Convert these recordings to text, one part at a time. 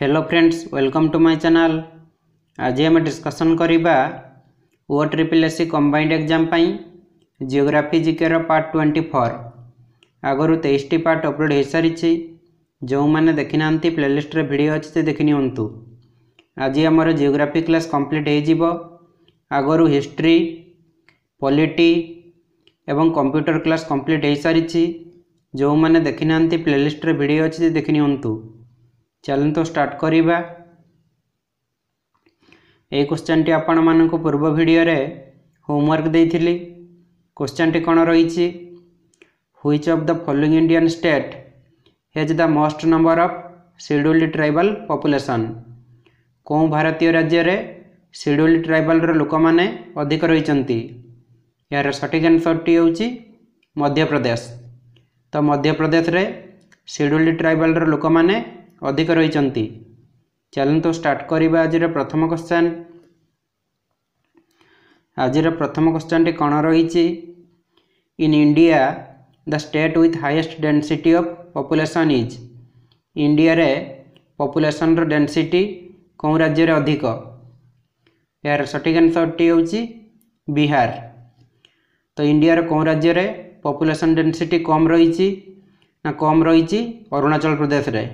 Hello friends welcome to my channel आज आम discussion करवा ओ triple S C combined exam geography GK part twenty four आगर तेईस टी पार्ट अपलोड हो सारी जो मैंने देखी ना प्लेलीस्ट्रे भिड अच्छे से देखी निंतु आज आमर जियोग्राफी क्लास कम्प्लीट हो आगर हिस्ट्री पॉलिटी एवं कंप्यूटर क्लास कम्प्लीट हो सारी जो मैंने देखी ना प्लेलीस्ट्रे भिड अच्छे से देखी निंतु ଚାଲନ୍ତୁ ତ ଷ୍ଟାର୍ଟ କରିବା ଏଇ କୋଶ୍ଚିନ୍ଟି ଆପଣମାନଙ୍କୁ ପୂର୍ବ ଭିଡ଼ିଓରେ ହୋମୱାର୍କ ଦେଇଥିଲି କୋଶ୍ଚିନ୍ଟି କ'ଣ ରହିଛି which of the following Indian state has the most number of scheduled tribal population କେଉଁ ଭାରତୀୟ ରାଜ୍ୟରେ ସିଡ୍ୟୁଲ୍ଡ ଟ୍ରାଇବାଲ୍ର ଲୋକମାନେ ଅଧିକ ରହିଛନ୍ତି ଏହାର ସଠିକ୍ ଆନ୍ସର୍ଟି ହେଉଛି ମଧ୍ୟପ୍ରଦେଶ ତ ମଧ୍ୟପ୍ରଦେଶରେ ସିଡ୍ୟୁଲ୍ଡ ଟ୍ରାଇବାଲ୍ର ଲୋକମାନେ ଅଧିକ ରହିଛନ୍ତି ଚାଲନ୍ତୁ ଷ୍ଟାର୍ଟ କରିବା ଆଜିର ପ୍ରଥମ କ୍ୱେଶ୍ଚନ୍ ଆଜିର ପ୍ରଥମ କ୍ୱେଶ୍ଚନ୍ଟି କ'ଣ ରହିଛି in India the state with highest density of population is ଇଣ୍ଡିଆରେ ପପୁଲେସନ୍ର ଡେନ୍ସିଟି କେଉଁ ରାଜ୍ୟରେ ଅଧିକ ଏହାର ସଠିକ୍ ଆନ୍ସରଟି ହେଉଛି ବିହାର ତ ଇଣ୍ଡିଆର କେଉଁ ରାଜ୍ୟରେ ପପୁଲେସନ୍ ଡେନ୍ସିଟି କମ୍ ରହିଛି ନା କମ୍ ରହିଛି ଅରୁଣାଚଳ ପ୍ରଦେଶରେ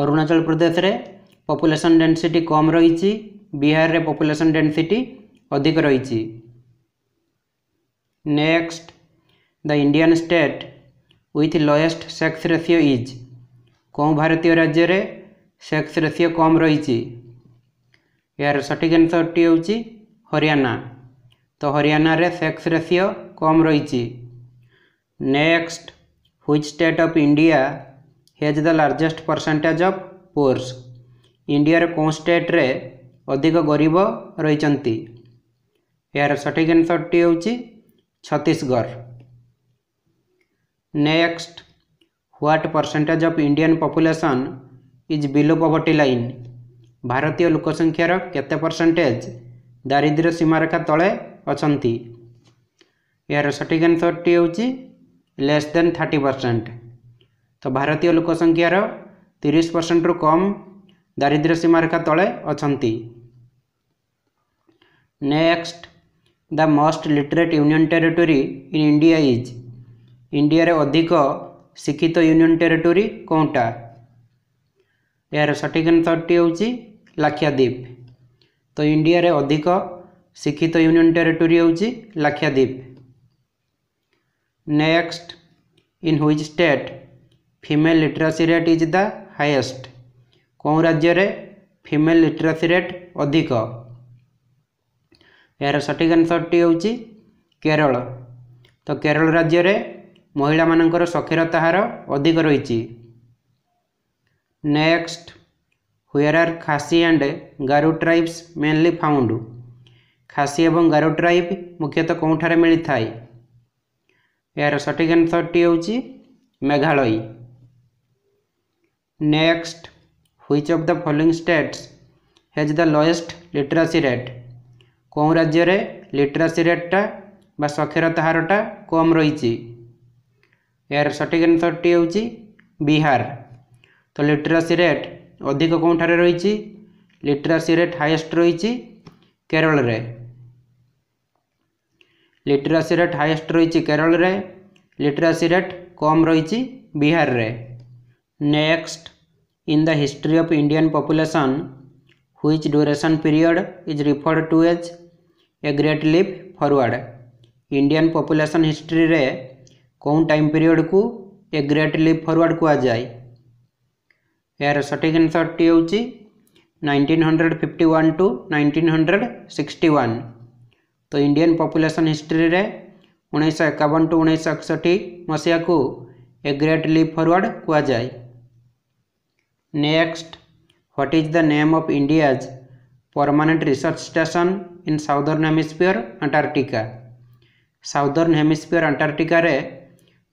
অরুণাচল প্রদেশে পপুলেশন ডেনসিটি কম রয়েছে বিহারে পপুলেশন ডেনসিটি অধিক রয়েছে next The Indian state with lowest sex ratio is କେଉଁ ଭାରତୀୟ ରାଜ୍ୟରେ ସେକ୍ସ ରେସିଓ କମ୍ ରହିଛି ଏହାର ସଠିକ୍ ଆନ୍ସର୍ଟି ହେଉଛି ହରିୟାଣା ତ ହରିୟାଣାରେ ସେକ୍ସ ରେସିଓ କମ୍ ରହିଛି next which state of India has the largest percentage of ପୋର୍ସ ଇଣ୍ଡିଆର କେଉଁ ଷ୍ଟେଟ୍ରେ ଅଧିକ ଗରିବ ରହିଛନ୍ତି ଏହାର ସଠିକ୍ ଆନ୍ସର୍ଟି ହେଉଛି Chhattisgarh next what percentage of Indian population is below poverty line ଭାରତୀୟ ଲୋକ ସଂଖ୍ୟାର କେତେ ପରସେଣ୍ଟେଜ୍ ଦାରିଦ୍ର୍ୟ ସୀମାରେଖା ତଳେ ଅଛନ୍ତି ଏହାର ସଠିକ୍ ଆନ୍ସର୍ଟି ହେଉଛି ଲେସ୍ ଦେନ୍ ଥାର୍ଟି ପରସେଣ୍ଟ ତ ଭାରତୀୟ ଲୋକ ସଂଖ୍ୟାର ତିରିଶ ପରସେଣ୍ଟରୁ କମ୍ ଦାରିଦ୍ର୍ୟ ସୀମାରେଖା ତଳେ ଅଛନ୍ତି next the most literate union territory in India is ଇଣ୍ଡିଆରେ ଅଧିକ ଶିକ୍ଷିତ ୟୁନିଅନ୍ ଟେରିଟୋରୀ କେଉଁଟା ଏହାର ସଠିକ୍ ଥର୍ଟି ହେଉଛି ଲାକ୍ଷାଦ୍ୱୀପ ତ ଇଣ୍ଡିଆରେ ଅଧିକ ଶିକ୍ଷିତ ୟୁନିଅନ୍ ଟେରିଟୋରୀ ହେଉଛି Lakshadweep next in which state female literacy rate is the highest କେଉଁ ରାଜ୍ୟରେ ଫିମେଲ୍ ଲିଟ୍ରାସି ରେଟ୍ ଅଧିକ ଏହାର ସଠିକ୍ ଆନ୍ସରଟି ହେଉଛି କେରଳ ତ କେରଳ ରାଜ୍ୟରେ ମହିଳାମାନଙ୍କର ସ୍ୱାକ୍ଷରତା ହାର ଅଧିକ ରହିଛି next where are Khasi and Garo tribes mainly found Khasi ଏବଂ ଗାରୁ ଟ୍ରାଇବ୍ ମୁଖ୍ୟତଃ କେଉଁଠାରେ ମିଳିଥାଏ ଏହାର ସଠିକ୍ ଆନ୍ସରଟି ହେଉଛି Meghalaya Next, which of the following states has the lowest literacy rate? কোন রাজ্যরে লিটারাসি রেটটা বা সাক্ষরতা হারটা কম রয়েছে এর সঠিক আনসরটি হচ্ছে বিহার তো লিটারাসি রেট অধিক কোনঠারে রয়েছে লিটারাসি রেট হাইয়েস্ট রয়েছে কেরলরে লিটারাসি রেট হাইয়েস্ট রয়েছে কেরলরে লিটারাসি রেট কম রয়েছে বিহারে next in the history of Indian population whose duration period is referred to as a great leap forward Indian population history रे कौन टाइम पीरियड को ए ग्रेट लिप फरवर्ड कह जाए यार सठिक आंसर टी हूँ nineteen hundred fifty one to nineteen hundred sixty तो इंडियन पॉपुलेशन हिस्ट्री रे उन्नीस टू उन्नीस एकसठ मसीहा को ए ग्रेट लिप फरवर्ड कह जाए Next, what is the name of India's permanent research station in southern hemisphere Antarctica? southern hemisphere Antarctica रे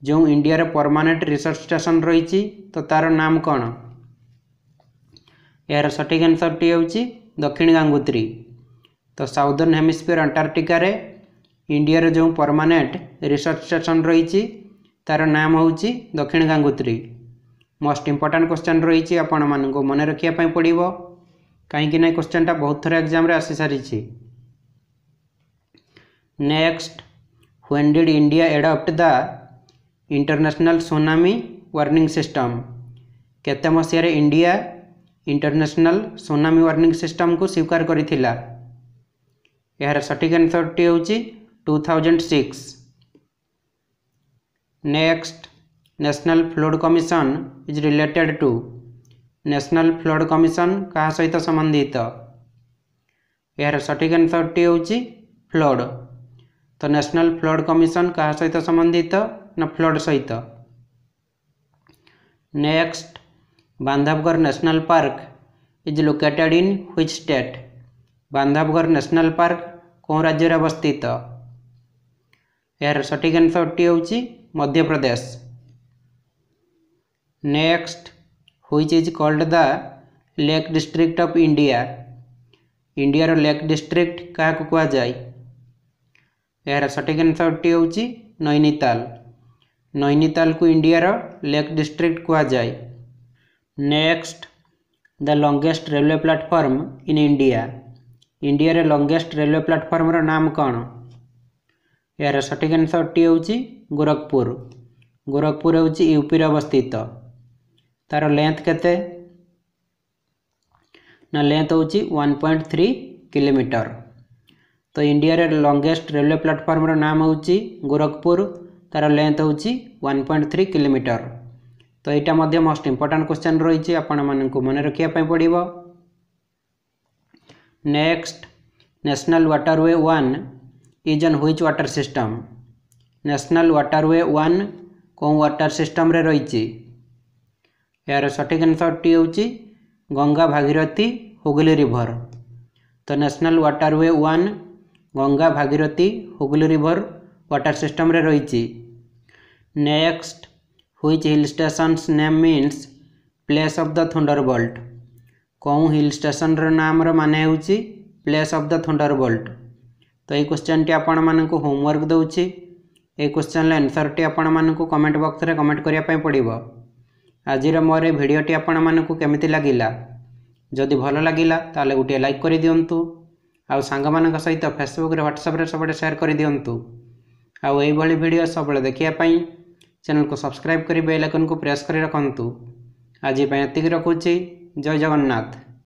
जो इंडिया रे permanent research station रही तो तार नाम कौन यार सठिक आंसर टी हूँ दक्षिण गांगुत्री तो साउदर्न हेमिस्फियर अंटार्क्टिका रे इंडिया रे जो परमानेंट रिसर्च स्टेशन रही तार नाम हूँ दक्षिण गांगुत्री मोस्ट इम्पोर्टाट क्वेश्चन रही आपण मानक मन रखापी पड़ो कहीं क्वेश्चन टा बहुत थर एक्जाम आसी सारी next when did India adopt the international tsunami warning system केत मसीह India international tsunami warning system को स्वीकार कर सठिक आंसर टी हूँ two thousand six next national flood commission is related to national flood commission କାହା ସହିତ ସମ୍ବନ୍ଧିତ ଏହାର ସଠିକ୍ ଆନ୍ସରଟି ହେଉଛି ଫ୍ଲଡ଼ ତ ନ୍ୟାସନାଲ୍ ଫ୍ଲଡ଼ କମିଶନ କାହା ସହିତ ସମ୍ବନ୍ଧିତ ନା ଫ୍ଲଡ଼ ସହିତ next Bandhavgarh national park is located in which state Bandhavgarh national park କେଉଁ ରାଜ୍ୟରେ ଅବସ୍ଥିତ ଏହାର ସଠିକ୍ ଆନ୍ସରଟି ହେଉଛି Madhya Pradesh next which is called the lake district of india india ro lake district kahaku kuha jai ଏହାର ସଠିକ୍ ଆନ୍ସର୍ଟି ହେଉଛି ନୈନିତାଲ ନୈନିତାଲକୁ ଇଣ୍ଡିଆର ଲେକ୍ ଡିଷ୍ଟ୍ରିକ୍ଟ କୁହାଯାଏ next the longest railway platform in India ଇଣ୍ଡିଆରେ ଲଙ୍ଗେଷ୍ଟ ରେଲୱେ ପ୍ଲାଟଫର୍ମର ନାମ କ'ଣ ଏହାର ସଠିକ୍ ଆନ୍ସର୍ଟି ହେଉଛି ଗୋରଖପୁର ଗୋରଖପୁର ହେଉଛି ୟୁପିରେ ଅବସ୍ଥିତ ତାର ଲେନ୍ଥ କେତେ ନା ଲେନ୍ଥ ହେଉଛି ୱାନ୍ ପଏଣ୍ଟ ଥ୍ରୀ କିଲୋମିଟର ତ ଇଣ୍ଡିଆରେ ଲଙ୍ଗେଷ୍ଟ ରେଲୱେ ପ୍ଲାଟଫର୍ମର ନାମ ହେଉଛି ଗୋରଖପୁର ତାର ଲେନ୍ଥ ହେଉଛି ୱାନ୍ ପଏଣ୍ଟ ଥ୍ରୀ କିଲୋମିଟର ତ ଏଇଟା ମଧ୍ୟ ମୋଷ୍ଟ ଇମ୍ପୋର୍ଟାଣ୍ଟ କ୍ୱେଶ୍ଚନ୍ ରହିଛି ଆପଣମାନଙ୍କୁ ମନେ ରଖିବା ପାଇଁ ପଡ଼ିବ next national waterway one is on which water system national waterway one କେଉଁ ୱାଟର ସିଷ୍ଟମ୍ରେ ରହିଛି ଏହାର ସଠିକ୍ ଆନ୍ସରଟି ହେଉଛି ଗଙ୍ଗା ଭାଗିରଥୀ ହୁଗୁଲି ରିଭର ତ national waterway one Ganga Bhagirathi Hooghly river water ସିଷ୍ଟମରେ ରହିଛି next which hill stations name means place of the thunderbolt କେଉଁ ହିଲ୍ ଷ୍ଟେସନ୍ର ନାମର ମାନେ ହେଉଛି place of the thunderbolt ତ ଏଇ କ୍ୱେଶ୍ଚନ୍ଟି ଆପଣମାନଙ୍କୁ ହୋମୱାର୍କ ଦେଉଛି ଏହି କ୍ୱେଶ୍ଚନ୍ର ଆନ୍ସରଟି ଆପଣମାନଙ୍କୁ କମେଣ୍ଟ ବକ୍ସରେ କମେଣ୍ଟ କରିବା ପାଇଁ ପଡ଼ିବ ଆଜିର ମୋର ଏ ଭିଡ଼ିଓଟି ଆପଣମାନଙ୍କୁ କେମିତି ଲାଗିଲା ଯଦି ଭଲ ଲାଗିଲା ତାହେଲେ ଗୋଟିଏ ଲାଇକ୍ କରିଦିଅନ୍ତୁ ଆଉ ସାଙ୍ଗମାନଙ୍କ ସହିତ ଫେସବୁକ୍ରେ ହ୍ୱାଟ୍ସଆପ୍ରେ ସବୁବେଳେ ସେୟାର କରିଦିଅନ୍ତୁ ଆଉ ଏଇଭଳି ଭିଡ଼ିଓ ସବୁବେଳେ ଦେଖିବା ପାଇଁ ଚ୍ୟାନେଲକୁ ସବସ୍କ୍ରାଇବ୍ କରି ବେଲ୍ ଆଇକନ୍କୁ ପ୍ରେସ୍ କରି ରଖନ୍ତୁ ଆଜି ପାଇଁ ଏତିକି ରଖୁଛି ଜୟ ଜଗନ୍ନାଥ